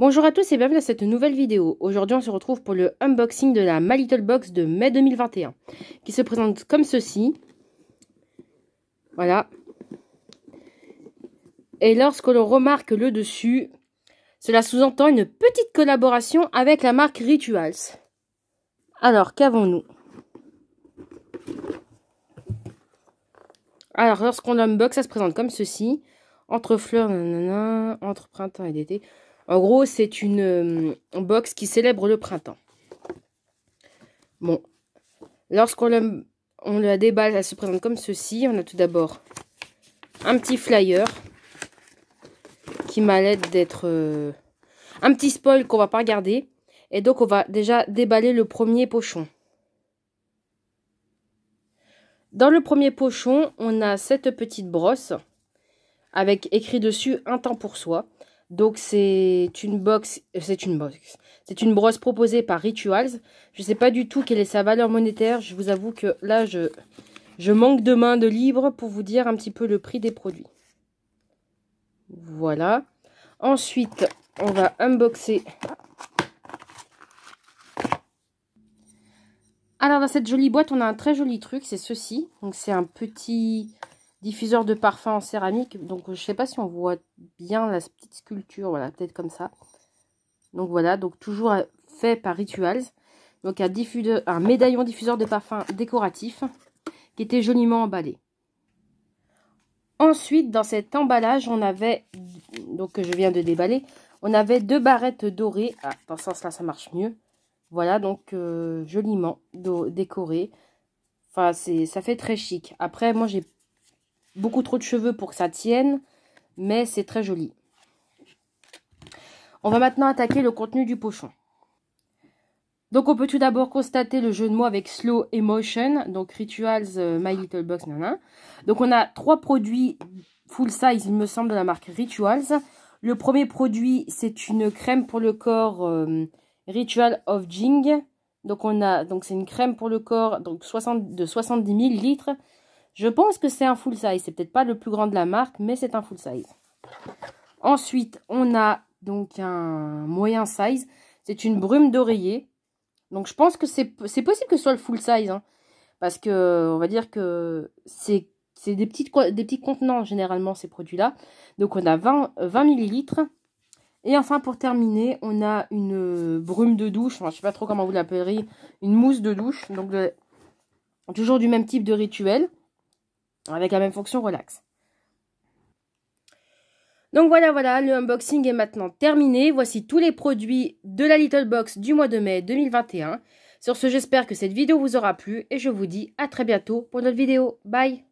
Bonjour à tous et bienvenue à cette nouvelle vidéo. Aujourd'hui on se retrouve pour le unboxing de la My Little Box de mai 2021 qui se présente comme ceci. Voilà. Et lorsque l'on remarque le dessus, cela sous-entend une petite collaboration avec la marque Rituals. Alors qu'avons-nous Alors lorsqu'on unbox ça se présente comme ceci. Entre fleurs, entre printemps et d'été. En gros, c'est une euh, box qui célèbre le printemps. Bon, lorsqu'on la, on déballe, elle se présente comme ceci. On a tout d'abord un petit flyer qui m'a l'aide d'être euh, un petit spoil qu'on va pas regarder. Et donc, on va déjà déballer le premier pochon. Dans le premier pochon, on a cette petite brosse avec écrit dessus un temps pour soi. Donc c'est une box, c'est une box, c'est une brosse proposée par Rituals. Je ne sais pas du tout quelle est sa valeur monétaire. Je vous avoue que là je, je manque de main de libre pour vous dire un petit peu le prix des produits. Voilà. Ensuite, on va unboxer. Alors dans cette jolie boîte, on a un très joli truc, c'est ceci. Donc c'est un petit diffuseur de parfum en céramique. Donc, je ne sais pas si on voit bien la petite sculpture. Voilà, peut-être comme ça. Donc, voilà. Donc, toujours fait par Rituals. Donc, un, diffuseur, un médaillon diffuseur de parfum décoratif qui était joliment emballé. Ensuite, dans cet emballage, on avait, donc que je viens de déballer, on avait deux barrettes dorées. Ah, dans ce sens-là, ça marche mieux. Voilà, donc euh, joliment décoré. Enfin, ça fait très chic. Après, moi, j'ai beaucoup trop de cheveux pour que ça tienne, mais c'est très joli. On va maintenant attaquer le contenu du pochon. Donc on peut tout d'abord constater le jeu de mots avec slow emotion, donc rituals, euh, my little box, Nana. Donc on a trois produits full size, il me semble, de la marque Rituals. Le premier produit, c'est une crème pour le corps euh, Ritual of Jing. Donc on a, donc c'est une crème pour le corps donc de 70 000 litres. Je pense que c'est un full size. C'est peut-être pas le plus grand de la marque, mais c'est un full size. Ensuite, on a donc un moyen size. C'est une brume d'oreiller. Donc je pense que c'est possible que ce soit le full size. Hein. parce que on va dire que c'est des, des petits contenants généralement ces produits-là. Donc on a 20, 20 euh, millilitres. Et enfin, pour terminer, on a une euh, brume de douche. je ne sais pas trop comment vous l'appellerez. Une mousse de douche. Donc, toujours du même type de rituel avec la même fonction relax. Donc voilà, voilà, le unboxing est maintenant terminé. Voici tous les produits de la Little Box du mois de mai 2021. Sur ce, j'espère que cette vidéo vous aura plu et je vous dis à très bientôt pour notre vidéo. Bye